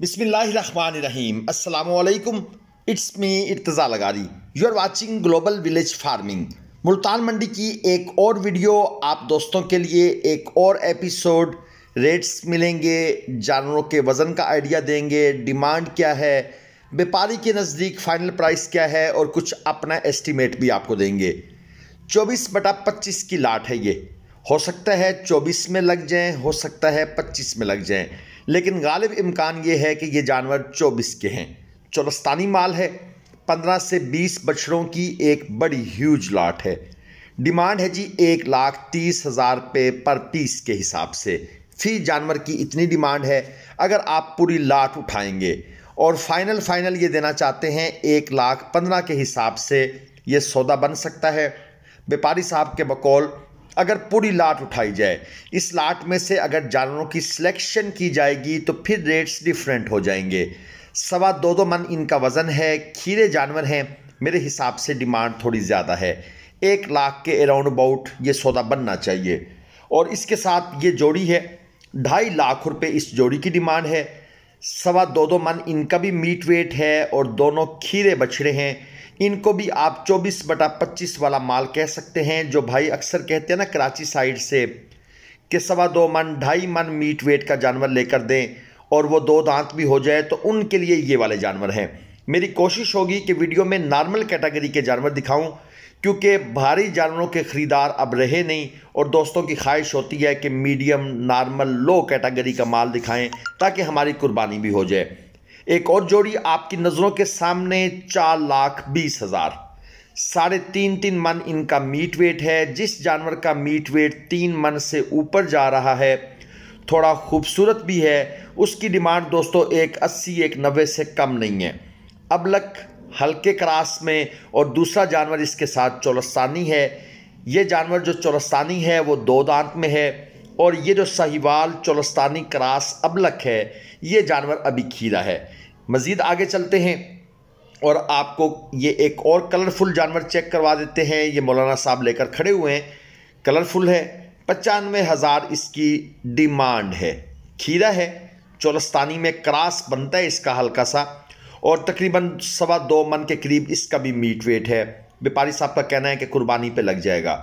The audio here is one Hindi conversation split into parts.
बिसमीम् अल्लाम it's me Irtaza Lagari you are watching Global Village Farming Multan मंडी की एक और वीडियो आप दोस्तों के लिए एक और एपिसोड रेट्स मिलेंगे जानवरों के वज़न का आइडिया देंगे डिमांड क्या है व्यापारी के नज़दीक फाइनल प्राइस क्या है और कुछ अपना एस्टिमेट भी आपको देंगे चौबीस बटा पच्चीस की लाट है ये हो सकता है चौबीस में लग जाएँ हो सकता है पच्चीस में लग जाएँ लेकिन गालिब इम्कान ये है कि ये जानवर चौबीस के हैं चौरस्तानी माल है पंद्रह से बीस बछड़ों की एक बड़ी ह्यूज लाट है डिमांड है जी एक लाख तीस हज़ार रुपये पर पीस के हिसाब से फी जानवर की इतनी डिमांड है अगर आप पूरी लाट उठाएंगे और फाइनल फाइनल ये देना चाहते हैं एक लाख पंद्रह के हिसाब से ये सौदा बन सकता है व्यापारी साहब के बकौल अगर पूरी लाट उठाई जाए इस लाट में से अगर जानवरों की सिलेक्शन की जाएगी तो फिर रेट्स डिफरेंट हो जाएंगे सवा दो दो मन इनका वज़न है खीरे जानवर हैं मेरे हिसाब से डिमांड थोड़ी ज़्यादा है एक लाख के अराउंड अबाउट ये सौदा बनना चाहिए और इसके साथ ये जोड़ी है ढाई लाख रुपये इस जोड़ी की डिमांड है सवा दो दो मन इनका भी मीट वेट है और दोनों खीरे बछड़े हैं इनको भी आप 24 बटा 25 वाला माल कह सकते हैं जो भाई अक्सर कहते हैं ना कराची साइड से कि सवा दो मन ढाई मन मीट वेट का जानवर लेकर दें और वो दो दांत भी हो जाए तो उनके लिए ये वाले जानवर हैं मेरी कोशिश होगी कि वीडियो में नॉर्मल कैटेगरी के जानवर दिखाऊं क्योंकि भारी जानवरों के ख़रीदार अब रहे नहीं और दोस्तों की ख्वाहिश होती है कि मीडियम नॉर्मल लो कैटेगरी का माल दिखाएं ताकि हमारी कुर्बानी भी हो जाए एक और जोड़ी आपकी नज़रों के सामने चार लाख बीस हज़ार साढ़े तीन तीन मन इनका मीट वेट है जिस जानवर का मीट वेट तीन मन से ऊपर जा रहा है थोड़ा खूबसूरत भी है उसकी डिमांड दोस्तों एक अस्सी एक नब्बे से कम नहीं है अबलक हल्के क्रास में और दूसरा जानवर इसके साथ चौरस्तानी है ये जानवर जो चौरस्तानी है वो दो दांत में है और ये जो साहिवाल चौलस्तानी क्रास अबलक है ये जानवर अभी खीरा है मज़ीद आगे चलते हैं और आपको ये एक और कलरफुल जानवर चेक करवा देते हैं ये मौलाना साहब लेकर खड़े हुए हैं कलरफुल है पचानवे हज़ार इसकी डिमांड है खीरा है चौलस्तानी में क्रास बनता है इसका हल्का सा और तकरीबन सवा दो मन के करीब इसका भी मीट वेट है व्यापारी साहब का कहना है कि कुर्बानी पे लग जाएगा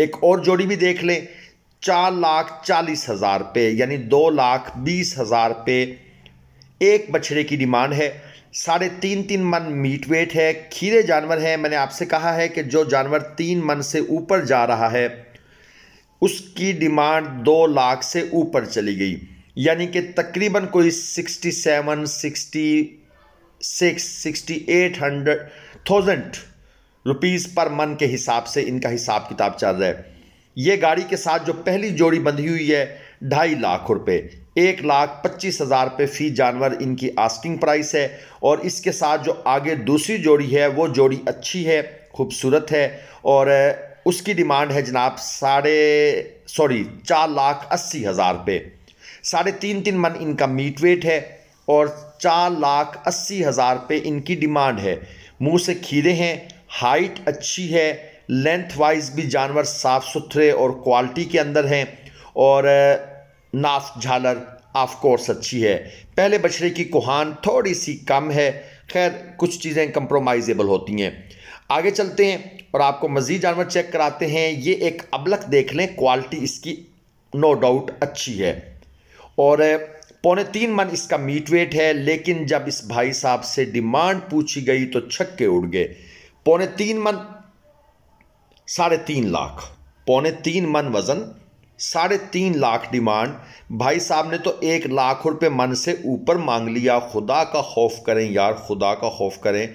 एक और जोड़ी भी देख लें चार लाख चालीस हज़ार पे यानी दो लाख बीस हज़ार पे एक बछड़े की डिमांड है साढ़े तीन तीन मन मीट वेट है खीरे जानवर हैं मैंने आपसे कहा है कि जो जानवर तीन मन से ऊपर जा रहा है उसकी डिमांड दो लाख से ऊपर चली गई यानी कि तकरीबन कोई sixty seven sixty six sixty eight hundred thousand rupees पर मन के हिसाब से इनका हिसाब किताब चल रहा है ये गाड़ी के साथ जो पहली जोड़ी बंधी हुई है ढाई लाख रुपए एक लाख पच्चीस हज़ार रुपये फ़ी जानवर इनकी आस्किंग प्राइस है और इसके साथ जो आगे दूसरी जोड़ी है वो जोड़ी अच्छी है खूबसूरत है और उसकी डिमांड है जनाब साढ़े सॉरी चार लाख अस्सी हज़ार रुपये साढ़े तीन तीन मन इनका मीट वेट है और चार लाख अस्सी हज़ार रुपये इनकी डिमांड है मुंह से खीरे हैं हाइट अच्छी है लेंथ वाइज भी जानवर साफ़ सुथरे और क्वालिटी के अंदर हैं और नाफ झालर ऑफ कोर्स अच्छी है पहले बछड़े की कुहान थोड़ी सी कम है खैर कुछ चीज़ें कंप्रोमाइजेबल होती हैं आगे चलते हैं और आपको मज़ीद जानवर चेक कराते हैं ये एक अबलक देख लें क्वालिटी इसकी नो डाउट अच्छी है और पौने तीन मन इसका मीट वेट है लेकिन जब इस भाई साहब से डिमांड पूछी गई तो छक्के उड़ गए पौने तीन मन साढ़े तीन लाख पौने तीन मन वज़न साढ़े तीन लाख डिमांड भाई साहब ने तो एक लाख रुपये मन से ऊपर मांग लिया खुदा का खौफ करें यार खुदा का खौफ करें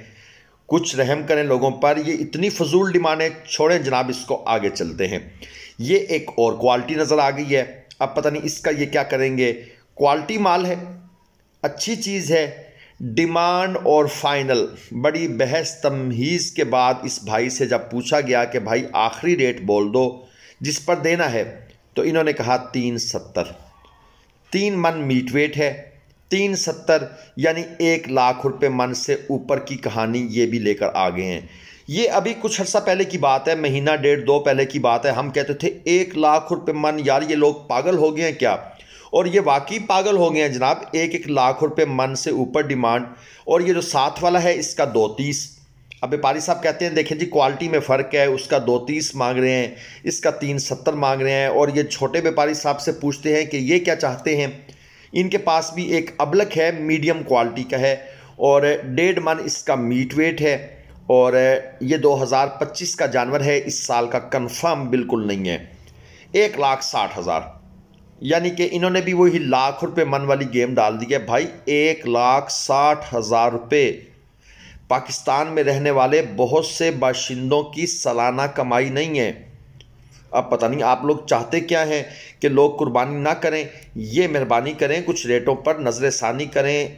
कुछ रहम करें लोगों पर ये इतनी फजूल डिमांडें छोड़ें जनाब इसको आगे चलते हैं ये एक और क्वालिटी नज़र आ गई है अब पता नहीं इसका ये क्या करेंगे क्वालिटी माल है अच्छी चीज़ है डिमांड और फाइनल बड़ी बहस तमहीज़ के बाद इस भाई से जब पूछा गया कि भाई आखिरी रेट बोल दो जिस पर देना है तो इन्होंने कहा तीन सत्तर तीन मन मीट वेट है तीन सत्तर यानी एक लाख रुपए मन से ऊपर की कहानी ये भी लेकर आ गए हैं ये अभी कुछ अर्सा पहले की बात है महीना डेढ़ दो पहले की बात है हम कहते थे एक लाख रुपए मन यार ये लोग पागल हो गए हैं क्या और ये वाकई पागल हो गए हैं जनाब एक एक लाख रुपए मन से ऊपर डिमांड और ये जो साथ वाला है इसका दो तीस अब व्यापारी साहब कहते हैं देखें जी क्वालिटी में फ़र्क है उसका दो तीस मांग रहे हैं इसका तीन सत्तर मांग रहे हैं और ये छोटे व्यापारी साहब से पूछते हैं कि ये क्या चाहते हैं इनके पास भी एक अबलक है मीडियम क्वालिटी का है और डेढ़ मन इसका मीट वेट है और ये 2025 का जानवर है इस साल का कंफर्म बिल्कुल नहीं है एक लाख साठ हज़ार यानी कि इन्होंने भी वही लाख रुपए मन वाली गेम डाल दी है भाई एक लाख साठ हज़ार रुपये पाकिस्तान में रहने वाले बहुत से बाशिंदों की सालाना कमाई नहीं है अब पता नहीं आप लोग चाहते क्या हैं कि लोग कुर्बानी ना करें ये मेहरबानी करें कुछ रेटों पर नज़र षानी करें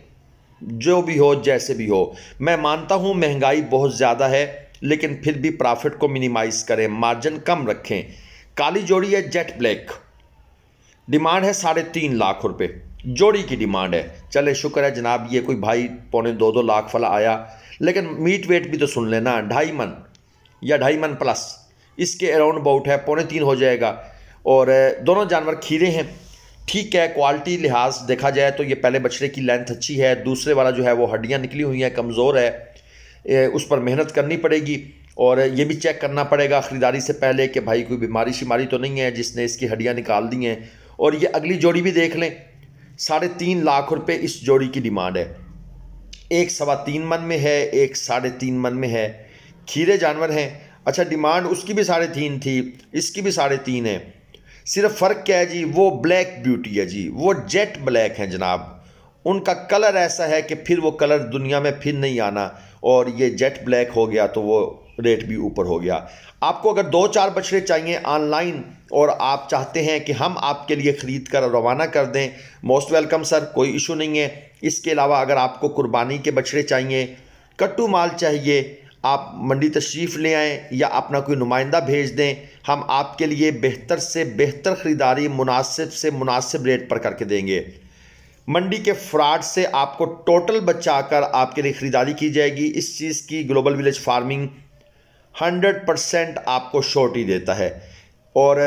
जो भी हो जैसे भी हो मैं मानता हूँ महंगाई बहुत ज़्यादा है लेकिन फिर भी प्रॉफिट को मिनिमाइज़ करें मार्जिन कम रखें काली जोड़ी है जेट ब्लैक डिमांड है साढ़े तीन लाख रुपए जोड़ी की डिमांड है चले शुक्र है जनाब ये कोई भाई पौने दो दो लाख वाला आया लेकिन मीट वेट भी तो सुन लेना ढाई मन या ढाई मन प्लस इसके अराउंड अबाउट है पौने तीन हो जाएगा और दोनों जानवर खीरे हैं ठीक है क्वालिटी लिहाज देखा जाए तो ये पहले बछड़े की लेंथ अच्छी है दूसरे वाला जो है वो हड्डियाँ निकली हुई हैं कमज़ोर है उस पर मेहनत करनी पड़ेगी और ये भी चेक करना पड़ेगा ख़रीदारी से पहले कि भाई कोई बीमारी शिमारी तो नहीं है जिसने इसकी हड्डियाँ निकाल दी हैं और ये अगली जोड़ी भी देख लें साढ़े तीन लाख रुपए इस जोड़ी की डिमांड है एक सवा तीन मन में है एक साढ़े तीन मन में है खीरे जानवर हैं अच्छा डिमांड उसकी भी साढ़े तीन थी इसकी भी साढ़े तीन है सिर्फ फ़र्क क्या है जी वो ब्लैक ब्यूटी है जी वो जेट ब्लैक हैं जनाब उनका कलर ऐसा है कि फिर वो कलर दुनिया में फिर नहीं आना और ये जेट ब्लैक हो गया तो वो रेट भी ऊपर हो गया आपको अगर दो चार बछड़े चाहिए ऑनलाइन और आप चाहते हैं कि हम आपके लिए ख़रीद कर रवाना कर दें मोस्ट वेलकम सर कोई इशू नहीं है इसके अलावा अगर आपको कुर्बानी के बछड़े चाहिए कट्टू माल चाहिए आप मंडी तशरीफ़ ले आएँ या अपना कोई नुमाइंदा भेज दें हम आपके लिए बेहतर से बेहतर ख़रीदारी मुनासिब से मुनासिब रेट पर करके देंगे मंडी के फ्रॉड से आपको टोटल बचा कर आपके लिए ख़रीदारी की जाएगी इस चीज़ की Global Village Farming hundred percent आपको शॉर्ट ही देता है और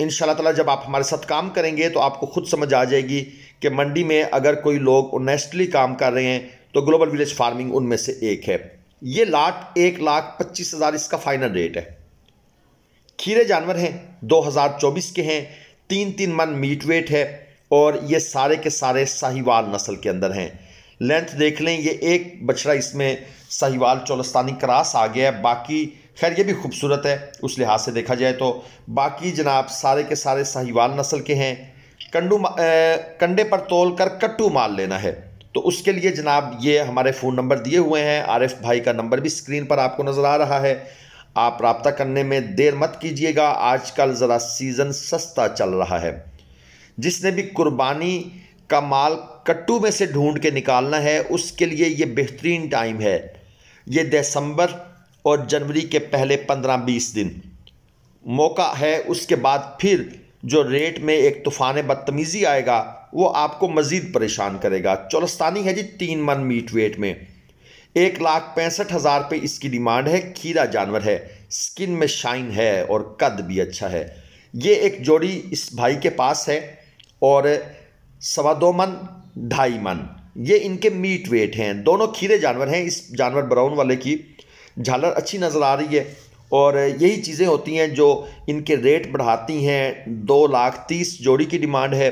इन ताला जब आप हमारे साथ काम करेंगे तो आपको खुद समझ आ जाएगी कि मंडी में अगर कोई लोग ओनेस्टली काम कर रहे हैं तो ग्लोबल विलेज फार्मिंग उनमें से एक है ये लाट एक लाख पच्चीस हज़ार इसका फाइनल रेट है खीरे जानवर हैं 2024 के हैं तीन तीन मन मीट वेट है और ये सारे के सारे साहिवाल नस्ल के अंदर हैं लेंथ देख लें ये एक बछड़ा इसमें साहिवाल चौलस्तानी क्रास आ गया है बाकी खैर ये भी खूबसूरत है उस लिहाज से देखा जाए तो बाकी जनाब सारे के सारे साहिवाल नस्ल के हैं कंडू कंडे पर तोल कर कट्टू माल लेना है तो उसके लिए जनाब ये हमारे फ़ोन नंबर दिए हुए हैं आरिफ भाई का नंबर भी स्क्रीन पर आपको नज़र आ रहा है आप रबता करने में देर मत कीजिएगा आजकल ज़रा सीज़न सस्ता चल रहा है जिसने भी कुर्बानी का माल कट्टू में से ढूंढ के निकालना है उसके लिए ये बेहतरीन टाइम है ये दिसंबर और जनवरी के पहले पंद्रह बीस दिन मौका है उसके बाद फिर जो रेट में एक तूफ़ान बदतमीज़ी आएगा वो आपको मज़ीद परेशान करेगा चौलस्तानी है जी तीन मन मीट वेट में एक लाख पैंसठ हज़ार पे इसकी डिमांड है खीरा जानवर है स्किन में शाइन है और कद भी अच्छा है ये एक जोड़ी इस भाई के पास है और सवा दो मन ढाई मन ये इनके मीट वेट हैं दोनों खीरे जानवर हैं इस जानवर ब्राउन वाले की झालर अच्छी नज़र आ रही है और यही चीज़ें होती हैं जो इनके रेट बढ़ाती हैं दो लाख तीस जोड़ी की डिमांड है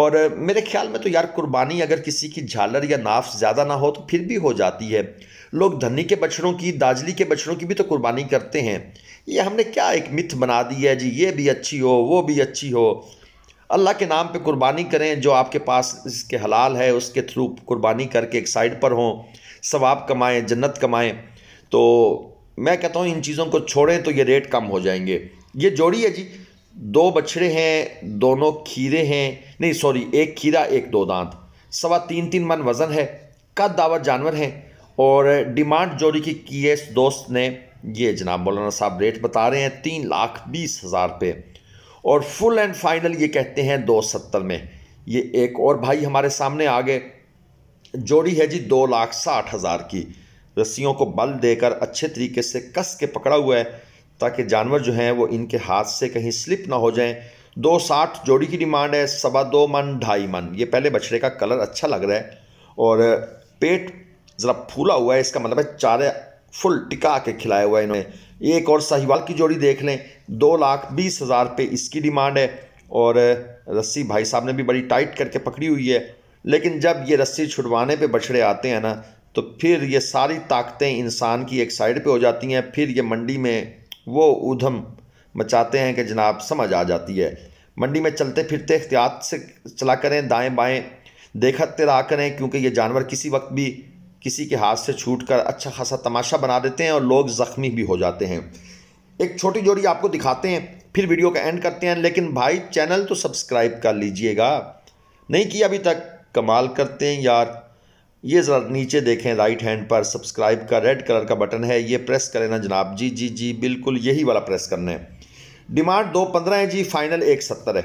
और मेरे ख्याल में तो यार कुर्बानी अगर किसी की झालर या नाफ ज़्यादा ना हो तो फिर भी हो जाती है लोग धनी के बछड़ों की दाजली के बछड़ों की भी तो कुर्बानी करते हैं ये हमने क्या एक मिथ बना दी है जी ये भी अच्छी हो वो भी अच्छी हो अल्लाह के नाम पे कुर्बानी करें जो आपके पास इसके हलाल है उसके थ्रू कुर्बानी करके एक साइड पर हों सवाब कमाएँ जन्नत कमाएँ तो मैं कहता हूँ इन चीज़ों को छोड़ें तो ये रेट कम हो जाएंगे ये जोड़ी है जी दो बछड़े हैं दोनों खीरे हैं नहीं सॉरी एक खीरा एक दो दांत सवा तीन तीन मन वज़न है कद दावत जानवर हैं और डिमांड जोड़ी की की इस दोस्त ने ये जनाब मौलाना साहब रेट बता रहे हैं तीन लाख बीस हज़ार पे और फुल एंड फाइनल ये कहते हैं दो सत्तर में ये एक और भाई हमारे सामने आ गए जोड़ी है जी दो लाख साठ हज़ार की रस्सियों को बल देकर अच्छे तरीके से कस के पकड़ा हुआ है ताकि जानवर जो हैं वो इनके हाथ से कहीं स्लिप ना हो जाएं दो साठ जोड़ी की डिमांड है सवा दो मन ढाई मन ये पहले बछड़े का कलर अच्छा लग रहा है और पेट ज़रा फूला हुआ है इसका मतलब है चारे फुल टिका के खिलाया हुआ है इन्होंने एक और साहिवाल की जोड़ी देख लें दो लाख बीस हज़ार पे इसकी डिमांड है और रस्सी भाई साहब ने भी बड़ी टाइट करके पकड़ी हुई है लेकिन जब ये रस्सी छुड़वाने पे बछड़े आते हैं ना तो फिर ये सारी ताकतें इंसान की एक साइड पे हो जाती हैं फिर ये मंडी में वो ऊधम मचाते हैं कि जनाब समझ आ जाती है मंडी में चलते फिरते एहतियात से चला करें दाएं बाएं देखा तेरा करें क्योंकि ये जानवर किसी वक्त भी किसी के हाथ से छूट कर अच्छा खासा तमाशा बना देते हैं और लोग ज़ख्मी भी हो जाते हैं एक छोटी जोड़ी आपको दिखाते हैं फिर वीडियो का एंड करते हैं लेकिन भाई चैनल तो सब्सक्राइब कर लीजिएगा नहीं किया अभी तक कमाल करते हैं यार ये ज़रा नीचे देखें राइट हैंड पर सब्सक्राइब का रेड कलर का बटन है ये प्रेस करें ना जनाब जी जी जी बिल्कुल यही वाला प्रेस करना है डिमांड दो पंद्रह है जी फाइनल एक सत्तर है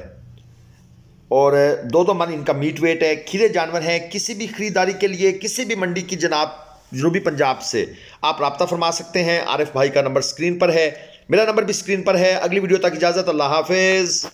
और दो दो मन इनका मीट वेट है खीरे जानवर हैं किसी भी ख़रीदारी के लिए किसी भी मंडी की जनाब जनूबी पंजाब से आप रबता फरमा सकते हैं आरिफ भाई का नंबर स्क्रीन पर है मेरा नंबर भी स्क्रीन पर है अगली वीडियो तक इजाज़त अल्लाह हाफिज़